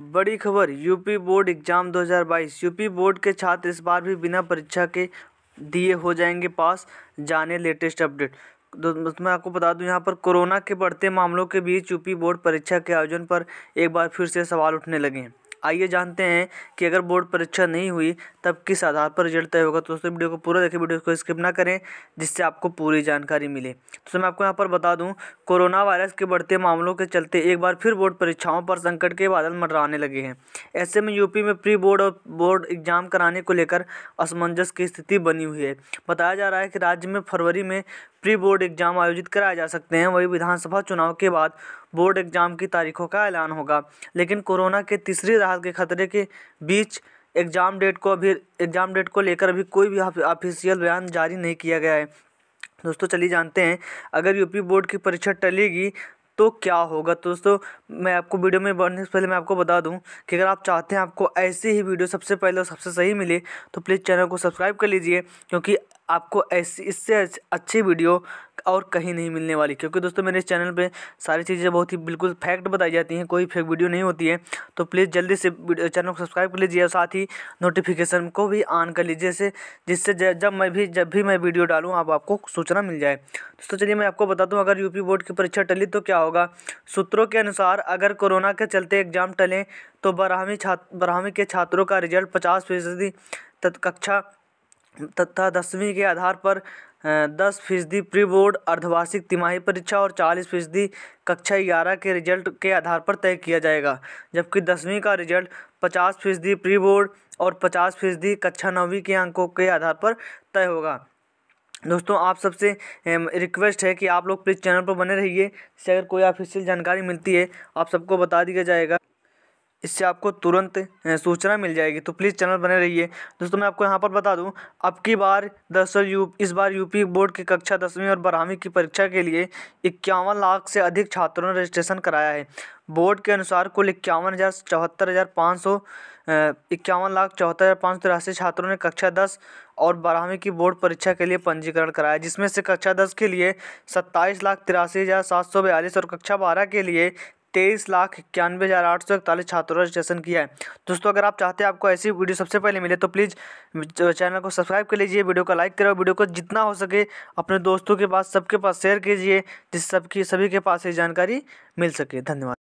बड़ी खबर UP board exam 2022 UP board के छात्र इस बार भी बिना परीक्षा के दिए हो जाएंगे पास जाने लेटेस्ट अपडेट मैं आपको बता दूं यहाँ पर कोरोना के बढ़ते मामलों के बीच यूपी बोर्ड परीक्षा के आयोजन पर एक बार फिर से सवाल उठने लगे हैं आइए जानते हैं कि अगर बोर्ड परीक्षा नहीं हुई तब किस आधार पर रिजल्ट तय होगा तो दोस्तों वीडियो को पूरा देखें वीडियो को स्किप ना करें जिससे आपको पूरी जानकारी मिले तो मैं आपको यहाँ पर बता दूँ कोरोना वायरस के बढ़ते मामलों के चलते एक बार फिर बोर्ड परीक्षाओं पर संकट के बादल मंडराने लगे हैं ऐसे में यूपी में प्री बोर्ड और बोर्ड एग्जाम कराने को लेकर असमंजस की स्थिति बनी हुई है बताया जा रहा है कि राज्य में फरवरी में प्री बोर्ड एग्जाम आयोजित कराए जा सकते हैं वही विधानसभा चुनाव के बाद बोर्ड एग्ज़ाम की तारीखों का ऐलान होगा लेकिन कोरोना के तीसरी राहत के खतरे के बीच एग्ज़ाम डेट को अभी एग्ज़ाम डेट को लेकर अभी कोई भी ऑफिशियल बयान जारी नहीं किया गया है दोस्तों चलिए जानते हैं अगर यूपी बोर्ड की परीक्षा टलेगी तो क्या होगा तो दोस्तों मैं आपको वीडियो में बढ़ने से पहले मैं आपको बता दूं कि अगर आप चाहते हैं आपको ऐसी ही वीडियो सबसे पहले और सबसे सही मिले तो प्लीज़ चैनल को सब्सक्राइब कर लीजिए क्योंकि आपको ऐसी इससे अच्छी वीडियो और कहीं नहीं मिलने वाली क्योंकि दोस्तों मेरे इस चैनल पे सारी चीज़ें बहुत ही बिल्कुल फैक्ट बताई जाती हैं कोई फेक वीडियो नहीं होती है तो प्लीज़ जल्दी से चैनल को सब्सक्राइब कर लीजिए और साथ ही नोटिफिकेशन को भी ऑन कर लीजिए जिससे जिससे जब मैं भी जब भी मैं वीडियो डालूँ आप आपको सूचना मिल जाए दोस्तों चलिए मैं आपको बता दूँ अगर यूपी बोर्ड की परीक्षा टली तो क्या होगा सूत्रों के अनुसार अगर कोरोना के चलते एग्जाम टलें तो बारहवीं छात्र बारहवीं के छात्रों का रिजल्ट पचास फीसदी तत्कक्षा तथा दसवीं के आधार पर दस फीसदी प्री बोर्ड अर्धवार्षिक तिमाही परीक्षा और चालीस फीसदी कक्षा ग्यारह के रिजल्ट के आधार पर तय किया जाएगा जबकि दसवीं का रिजल्ट पचास फीसदी प्री बोर्ड और पचास फीसदी कक्षा नौवीं के अंकों के आधार पर तय होगा दोस्तों आप सबसे रिक्वेस्ट है कि आप लोग प्लीज़ चैनल पर बने रहिए इससे अगर कोई ऑफिशियल जानकारी मिलती है आप सबको बता दिया जाएगा इससे आपको तुरंत सूचना मिल जाएगी तो प्लीज़ चैनल बने रहिए दोस्तों मैं आपको यहाँ पर बता दूँ अब की बार दरअसल यू इस बार यूपी बोर्ड की कक्षा दसवीं और बारहवीं की परीक्षा के लिए इक्यावन लाख से अधिक छात्रों ने रजिस्ट्रेशन कराया है बोर्ड के अनुसार कुल इक्यावन हज़ार चौहत्तर हज़ार पाँच सौ इक्यावन लाख चौहत्तर हज़ार पाँच सौ तिरासी छात्रों ने कक्षा दस और बारहवीं की बोर्ड परीक्षा के लिए पंजीकरण कराया जिसमें से कक्षा दस के लिए सत्ताईस लाख तिरासी हज़ार सात सौ बयालीस और कक्षा बारह के लिए तेईस लाख इक्यानवे हज़ार आठ सौ इकतालीस छात्रों ने रजिस्ट्रेशन किया है दोस्तों अगर आप चाहते हैं आपको ऐसी वीडियो सबसे पहले मिले तो प्लीज़ चैनल को सब्सक्राइब कर लीजिए वीडियो को लाइक करें वीडियो को जितना हो सके अपने दोस्तों के पास सबके पास शेयर कीजिए जिससे सबकी सभी के पास ये जानकारी मिल सके धन्यवाद